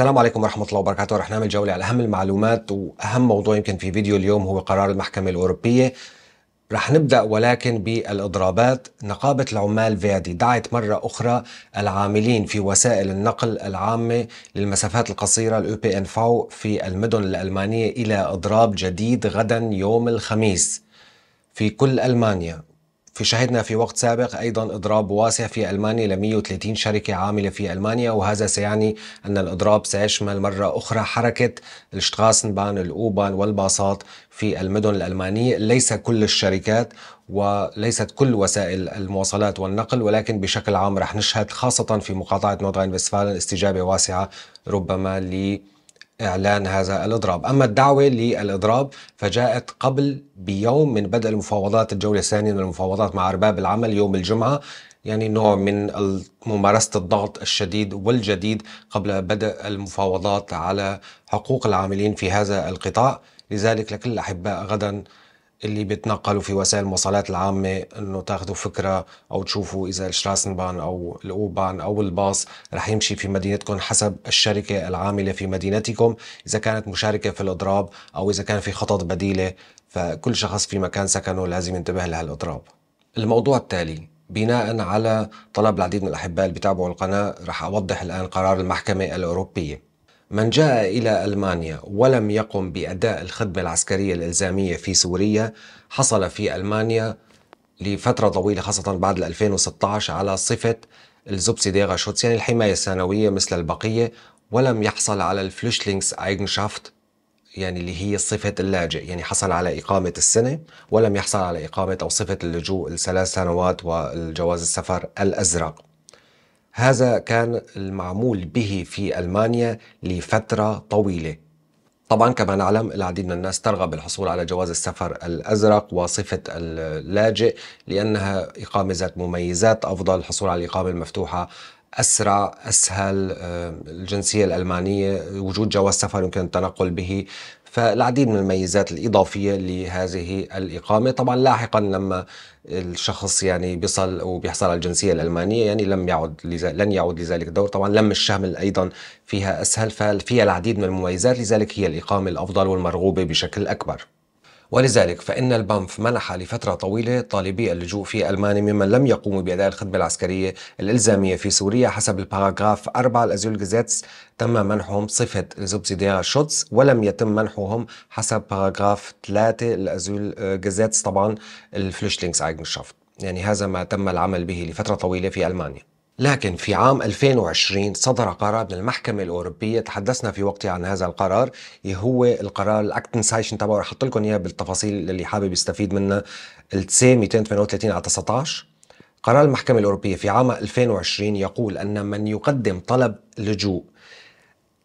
السلام عليكم ورحمة الله وبركاته رح نعمل جولة على أهم المعلومات وأهم موضوع يمكن في فيديو اليوم هو قرار المحكمة الأوروبية رح نبدأ ولكن بالإضرابات نقابة العمال فيادي دعت مرة أخرى العاملين في وسائل النقل العامة للمسافات القصيرة الـ UPNV في المدن الألمانية إلى إضراب جديد غدا يوم الخميس في كل ألمانيا في شهدنا في وقت سابق أيضا إضراب واسع في ألمانيا ل 130 شركة عاملة في ألمانيا وهذا سيعني أن الإضراب سيشمل مرة أخرى حركة الشتراسنبان الأوبان والباصات في المدن الألمانية ليس كل الشركات وليست كل وسائل المواصلات والنقل ولكن بشكل عام رح نشهد خاصة في مقاطعة نوردرين وستفالن استجابة واسعة ربما ل إعلان هذا الإضراب أما الدعوة للإضراب فجاءت قبل بيوم من بدء المفاوضات الجولة الثانية من المفاوضات مع أرباب العمل يوم الجمعة يعني نوع من ممارسة الضغط الشديد والجديد قبل بدء المفاوضات على حقوق العاملين في هذا القطاع لذلك لكل الأحباء غدا اللي بيتنقلوا في وسائل المواصلات العامة انه تاخذوا فكرة او تشوفوا اذا الشراسنبان او الاوبان او الباص رح يمشي في مدينتكم حسب الشركة العاملة في مدينتكم اذا كانت مشاركة في الاضراب او اذا كان في خطط بديلة فكل شخص في مكان سكنه لازم ينتبه لهالاضراب الموضوع التالي بناء على طلب العديد من الاحباء اللي بيتابعوا القناة رح اوضح الان قرار المحكمة الاوروبية من جاء إلى ألمانيا ولم يقم بأداء الخدمة العسكرية الإلزامية في سوريا حصل في ألمانيا لفترة طويلة خاصة بعد 2016 على صفة ديغا شوتس يعني الحماية الثانوية مثل البقية ولم يحصل على الفلوشلينكس ايجنشافت يعني اللي هي صفة اللاجئ يعني حصل على إقامة السنة ولم يحصل على إقامة أو صفة اللجوء الثلاث سنوات والجواز السفر الأزرق هذا كان المعمول به في ألمانيا لفترة طويلة طبعا كما نعلم العديد من الناس ترغب بالحصول على جواز السفر الازرق وصفه اللاجئ لانها اقامه ذات مميزات افضل الحصول على الاقامه المفتوحه اسرع اسهل آه، الجنسيه الالمانيه وجود جواز سفر يمكن التنقل به فالعديد من الميزات الإضافية لهذه الإقامة طبعا لاحقا لما الشخص يعني بيصل وبيحصل على الجنسية الألمانية يعني لم يعد لن يعود لذلك الدور طبعا لم الشمل أيضا فيها أسهل ففيها العديد من المميزات لذلك هي الإقامة الأفضل والمرغوبة بشكل أكبر ولذلك فإن البنف منح لفترة طويلة طالبي اللجوء في ألمانيا ممن لم يقوموا بأداء الخدمة العسكرية الإلزامية في سوريا حسب الباراغراف 4 الأزيول جزيتس تم منحهم صفة زوبسيديرا شوتس ولم يتم منحهم حسب باراغراف 3 الأزيول آه، جزيتس طبعا الفلشلينكس ايجنشافت يعني هذا ما تم العمل به لفترة طويلة في ألمانيا لكن في عام 2020 صدر قرار من المحكمة الأوروبية تحدثنا في وقتها عن هذا القرار هو القرار الأكتن سايشن تبعه رح أحط لكم إياه بالتفاصيل اللي حابب يستفيد منها السي 238 على 19 قرار المحكمة الأوروبية في عام 2020 يقول أن من يقدم طلب لجوء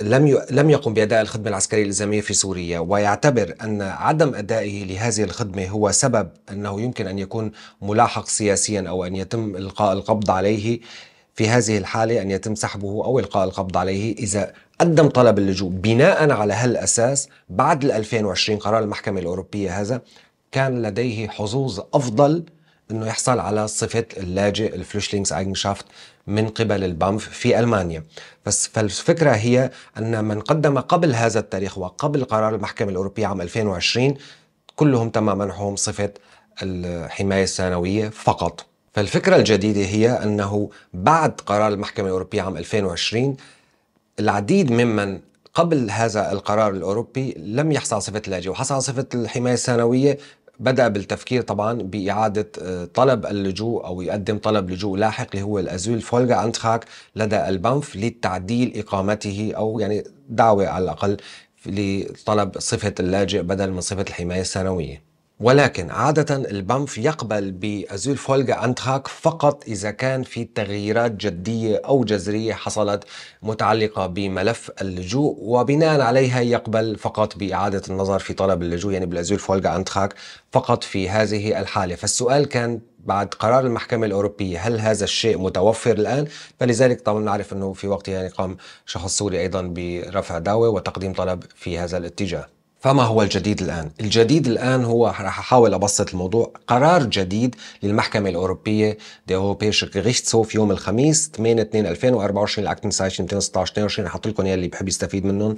لم لم يقم باداء الخدمه العسكريه الالزاميه في سوريا ويعتبر ان عدم ادائه لهذه الخدمه هو سبب انه يمكن ان يكون ملاحق سياسيا او ان يتم القاء القبض عليه في هذه الحاله ان يتم سحبه او القاء القبض عليه اذا قدم طلب اللجوء بناء على هالاساس بعد 2020 قرار المحكمه الاوروبيه هذا كان لديه حظوظ افضل انه يحصل على صفه اللاجئ الفلوشلينجز ايجنشافت من قبل البامف في ألمانيا بس فالفكرة هي أن من قدم قبل هذا التاريخ وقبل قرار المحكمة الأوروبية عام 2020 كلهم تم منحهم صفة الحماية الثانوية فقط فالفكرة الجديدة هي أنه بعد قرار المحكمة الأوروبية عام 2020 العديد ممن قبل هذا القرار الأوروبي لم يحصل صفة اللاجئ وحصل صفة الحماية الثانوية بدأ بالتفكير طبعا بإعادة آه، طلب اللجوء أو يقدم طلب لجوء لاحق اللي هو الأزول فولغا أنتخاك لدى البنف لتعديل إقامته أو يعني دعوة على الأقل لطلب صفة اللاجئ بدل من صفة الحماية السنوية ولكن عادة البنف يقبل بأزول فولجا أنتراك فقط إذا كان في تغييرات جدية أو جذرية حصلت متعلقة بملف اللجوء وبناء عليها يقبل فقط بإعادة النظر في طلب اللجوء يعني بالأزول فولجا أنتراك فقط في هذه الحالة فالسؤال كان بعد قرار المحكمة الأوروبية هل هذا الشيء متوفر الآن؟ فلذلك طبعا نعرف أنه في وقتها يعني قام شخص سوري أيضا برفع دعوة وتقديم طلب في هذا الاتجاه فما هو الجديد الآن؟ الجديد الآن هو راح أحاول أبسط الموضوع قرار جديد للمحكمة الأوروبية دي أوروبيش غيشتسوف يوم الخميس 8 2 2024 سايشن 216 2022 رح لكم إياه اللي بحب يستفيد منهم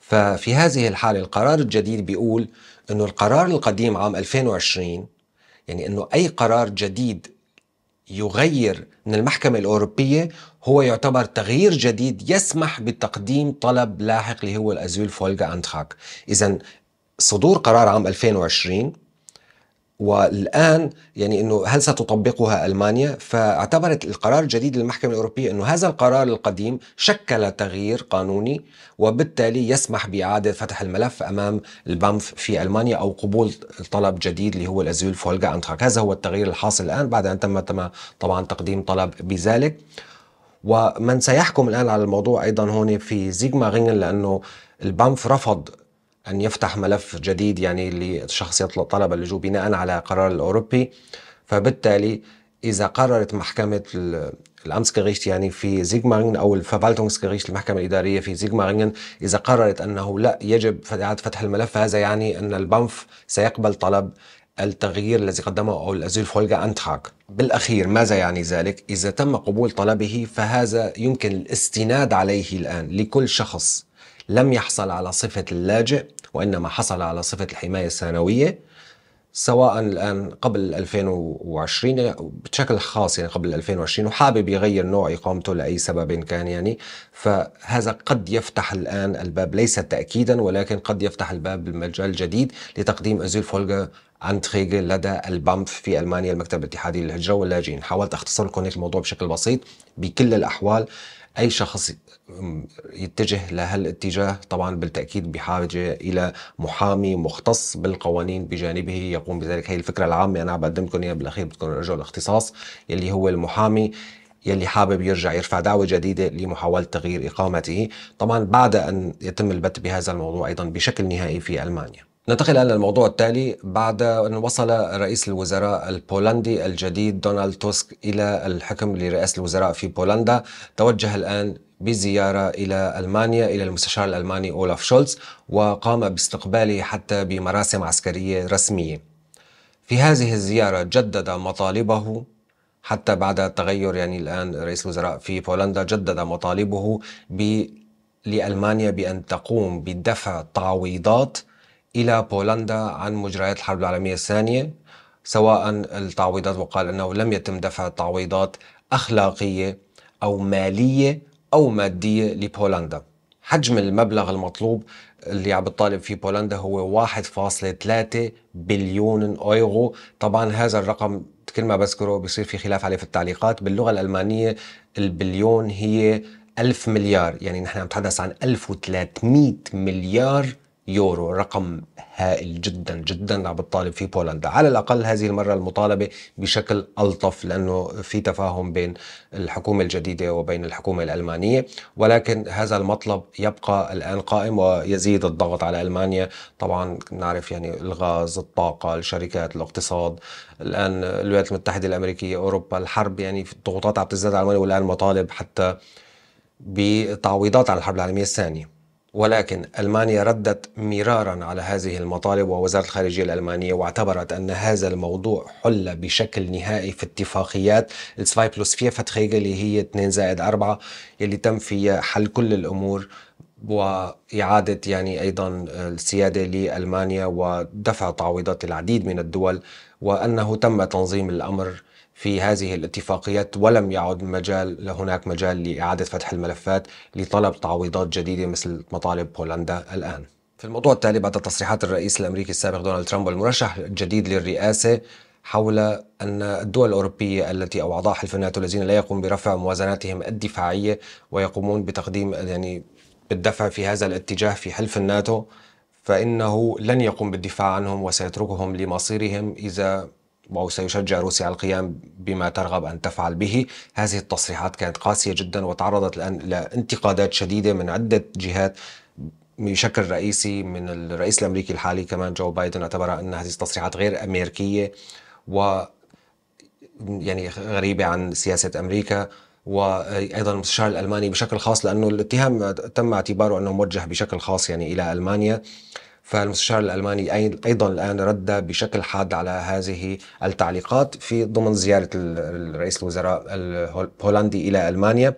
ففي هذه الحالة القرار الجديد بيقول أنه القرار القديم عام 2020 يعني أنه أي قرار جديد يغير من المحكمة الأوروبية هو يعتبر تغيير جديد يسمح بتقديم طلب لاحق اللي هو الأزول فولغا أنتخاك إذا صدور قرار عام 2020 والان يعني انه هل ستطبقها المانيا؟ فاعتبرت القرار الجديد للمحكمه الاوروبيه انه هذا القرار القديم شكل تغيير قانوني وبالتالي يسمح باعاده فتح الملف امام البنف في المانيا او قبول طلب جديد اللي هو الازيل فولجا انتراك، هذا هو التغيير الحاصل الان بعد ان تم تم طبعا تقديم طلب بذلك. ومن سيحكم الان على الموضوع ايضا هون في زيغما غينغن لانه البانف رفض أن يفتح ملف جديد يعني للشخص طلب اللجوء بناء على قرار الأوروبي فبالتالي إذا قررت محكمة الأمسكريشت يعني في زيغمارين أو الففالتونسكريشت المحكمة الإدارية في زيغمارين إذا قررت أنه لا يجب إعادة فتح الملف هذا يعني أن البنف سيقبل طلب التغيير الذي قدمه أو الأزيل فولجا أنتراك بالأخير ماذا يعني ذلك؟ إذا تم قبول طلبه فهذا يمكن الاستناد عليه الآن لكل شخص لم يحصل على صفة اللاجئ وإنما حصل على صفة الحماية الثانوية سواء الآن قبل 2020 بشكل خاص يعني قبل 2020 وحابب يغير نوع إقامته لأي سبب كان يعني فهذا قد يفتح الآن الباب ليس تأكيدا ولكن قد يفتح الباب لمجال جديد لتقديم أزيل فولجا انتريغ لدى البامف في المانيا المكتب الاتحادي للهجره واللاجئين، حاولت اختصر لكم الموضوع بشكل بسيط، بكل الاحوال اي شخص يتجه لهالاتجاه طبعا بالتاكيد بحاجه الى محامي مختص بالقوانين بجانبه يقوم بذلك هي الفكره العامه انا عم بقدم لكم اياها بالاخير بدكم رجل الاختصاص يلي هو المحامي يلي حابب يرجع يرفع دعوة جديدة لمحاولة تغيير إقامته طبعا بعد أن يتم البت بهذا الموضوع أيضا بشكل نهائي في ألمانيا ننتقل الى الموضوع التالي بعد ان وصل رئيس الوزراء البولندي الجديد دونالد توسك الى الحكم لرئاسه الوزراء في بولندا توجه الان بزيارة إلى ألمانيا إلى المستشار الألماني أولاف شولتز وقام باستقباله حتى بمراسم عسكرية رسمية في هذه الزيارة جدد مطالبه حتى بعد تغير يعني الآن رئيس الوزراء في بولندا جدد مطالبه ب... لألمانيا بأن تقوم بدفع تعويضات إلى بولندا عن مجريات الحرب العالمية الثانية سواء التعويضات وقال أنه لم يتم دفع تعويضات أخلاقية أو مالية أو مادية لبولندا حجم المبلغ المطلوب اللي عم بتطالب فيه بولندا هو 1.3 بليون ايورو طبعا هذا الرقم كل ما بذكره بصير في خلاف عليه في التعليقات باللغه الالمانيه البليون هي 1000 مليار يعني نحن عم نتحدث عن 1300 مليار يورو رقم هائل جدا جدا عم بتطالب فيه بولندا على الأقل هذه المرة المطالبة بشكل ألطف لأنه في تفاهم بين الحكومة الجديدة وبين الحكومة الألمانية ولكن هذا المطلب يبقى الآن قائم ويزيد الضغط على ألمانيا طبعا نعرف يعني الغاز الطاقة الشركات الاقتصاد الآن الولايات المتحدة الأمريكية أوروبا الحرب يعني الضغوطات عم تزداد على ألمانيا والآن مطالب حتى بتعويضات عن الحرب العالمية الثانية ولكن المانيا ردت مرارا على هذه المطالب ووزاره الخارجيه الالمانيه واعتبرت ان هذا الموضوع حل بشكل نهائي في اتفاقيات 2 بلس فتخيجة اللي هي 2 زائد 4 اللي تم فيها حل كل الامور وإعادة يعني أيضا السيادة لألمانيا ودفع تعويضات العديد من الدول وأنه تم تنظيم الأمر في هذه الاتفاقيات ولم يعد مجال هناك مجال لإعادة فتح الملفات لطلب تعويضات جديدة مثل مطالب بولندا الآن في الموضوع التالي بعد تصريحات الرئيس الأمريكي السابق دونالد ترامب والمرشح الجديد للرئاسة حول أن الدول الأوروبية التي أو أعضاء حلف الناتو الذين لا يقوم برفع موازناتهم الدفاعية ويقومون بتقديم يعني بالدفع في هذا الاتجاه في حلف الناتو فإنه لن يقوم بالدفاع عنهم وسيتركهم لمصيرهم إذا أو سيشجع روسيا على القيام بما ترغب أن تفعل به هذه التصريحات كانت قاسية جدا وتعرضت الآن لانتقادات شديدة من عدة جهات بشكل رئيسي من الرئيس الأمريكي الحالي كمان جو بايدن اعتبر أن هذه التصريحات غير أمريكية و يعني غريبة عن سياسة أمريكا وايضا المستشار الالماني بشكل خاص لانه الاتهام تم اعتباره انه موجه بشكل خاص يعني الى المانيا فالمستشار الالماني ايضا الان رد بشكل حاد على هذه التعليقات في ضمن زياره رئيس الوزراء الهولندي الى المانيا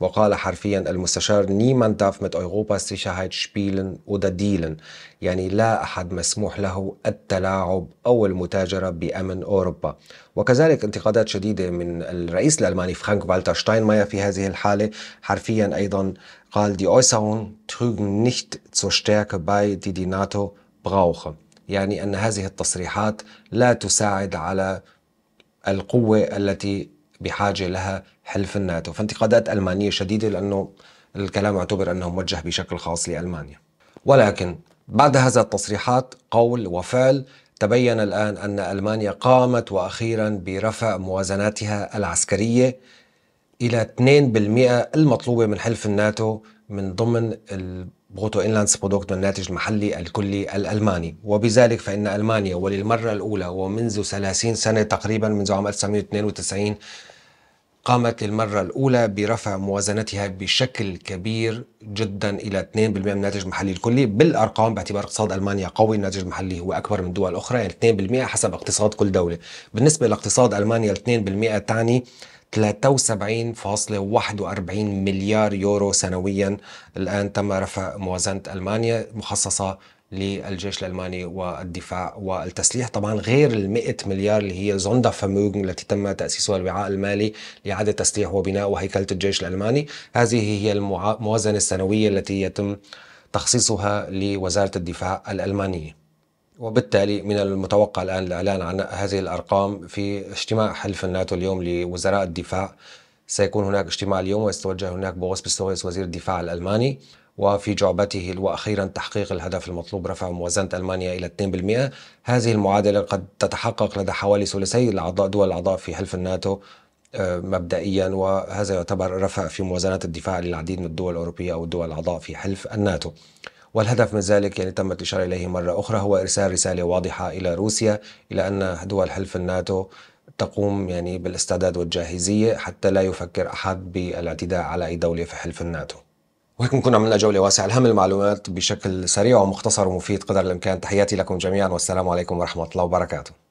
وقال حرفيا المستشار نيمان داف مت اوروبا Sicherheit spielen oder ديلن يعني لا أحد مسموح له التلاعب أو المتاجرة بأمن أوروبا وكذلك انتقادات شديدة من الرئيس الألماني فرانك والتر شتاينماير في هذه الحالة حرفيا أيضا قال دي اوسرون trügen nicht zur Stärke bei die die NATO brauche يعني أن هذه التصريحات لا تساعد على القوة التي بحاجه لها حلف الناتو، فانتقادات المانيه شديده لانه الكلام اعتبر انه موجه بشكل خاص لالمانيا. ولكن بعد هذا التصريحات قول وفعل تبين الان ان المانيا قامت واخيرا برفع موازناتها العسكريه الى 2% المطلوبه من حلف الناتو من ضمن البروتو انلاندس برودكت من الناتج المحلي الكلي الالماني، وبذلك فان المانيا وللمره الاولى ومنذ 30 سنه تقريبا منذ عام 1992 قامت للمرة الأولى برفع موازنتها بشكل كبير جدا إلى 2% من الناتج المحلي الكلي بالأرقام باعتبار اقتصاد ألمانيا قوي الناتج المحلي هو أكبر من دول أخرى يعني 2% حسب اقتصاد كل دولة بالنسبة لاقتصاد ألمانيا 2% تعني 73.41 مليار يورو سنويا الآن تم رفع موازنة ألمانيا مخصصة للجيش الالماني والدفاع والتسليح طبعا غير ال مليار اللي هي زوندا فاموغن التي تم تاسيسها الوعاء المالي لاعاده تسليح وبناء وهيكله الجيش الالماني هذه هي الموازنه السنويه التي يتم تخصيصها لوزاره الدفاع الالمانيه وبالتالي من المتوقع الان الاعلان عن هذه الارقام في اجتماع حلف الناتو اليوم لوزراء الدفاع سيكون هناك اجتماع اليوم ويتوجه هناك بوغس بستويس وزير الدفاع الالماني وفي جعبته وأخيرا تحقيق الهدف المطلوب رفع موازنة ألمانيا إلى 2% هذه المعادلة قد تتحقق لدى حوالي ثلثي الأعضاء دول الأعضاء في حلف الناتو آه، مبدئيا وهذا يعتبر رفع في موازنات الدفاع للعديد من الدول الأوروبية أو الدول الأعضاء في حلف الناتو والهدف من ذلك يعني تم الإشارة إليه مرة أخرى هو إرسال رسالة واضحة إلى روسيا إلى أن دول حلف الناتو تقوم يعني بالاستعداد والجاهزية حتى لا يفكر أحد بالاعتداء على أي دولة في حلف الناتو وهيك بنكون عملنا جولة واسعة لهم المعلومات بشكل سريع ومختصر ومفيد قدر الإمكان تحياتي لكم جميعا والسلام عليكم ورحمة الله وبركاته